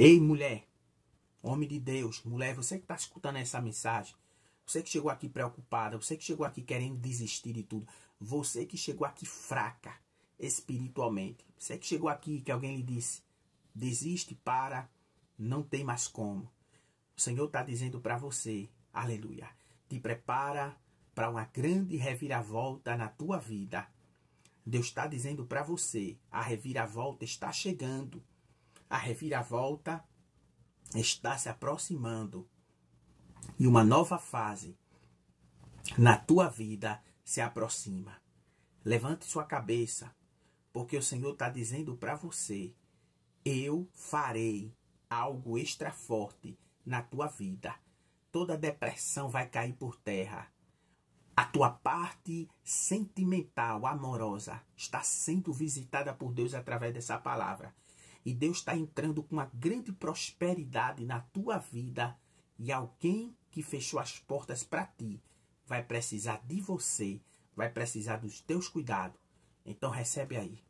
Ei, mulher, homem de Deus, mulher, você que está escutando essa mensagem, você que chegou aqui preocupada, você que chegou aqui querendo desistir de tudo, você que chegou aqui fraca espiritualmente, você que chegou aqui que alguém lhe disse, desiste, para, não tem mais como. O Senhor está dizendo para você, aleluia, te prepara para uma grande reviravolta na tua vida. Deus está dizendo para você, a reviravolta está chegando. A reviravolta está se aproximando e uma nova fase na tua vida se aproxima. Levante sua cabeça, porque o Senhor está dizendo para você: eu farei algo extra forte na tua vida. Toda depressão vai cair por terra. A tua parte sentimental, amorosa, está sendo visitada por Deus através dessa palavra. E Deus está entrando com uma grande prosperidade na tua vida. E alguém que fechou as portas para ti vai precisar de você, vai precisar dos teus cuidados. Então recebe aí.